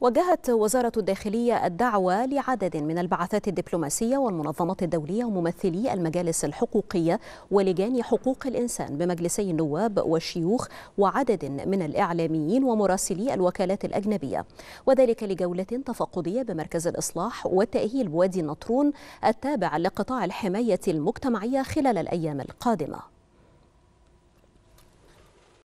وجهت وزارة الداخلية الدعوة لعدد من البعثات الدبلوماسية والمنظمات الدولية وممثلي المجالس الحقوقية ولجان حقوق الإنسان بمجلسي النواب والشيوخ وعدد من الإعلاميين ومراسلي الوكالات الأجنبية وذلك لجولة تفقدية بمركز الإصلاح والتأهيل بوادي النطرون التابع لقطاع الحماية المجتمعية خلال الأيام القادمة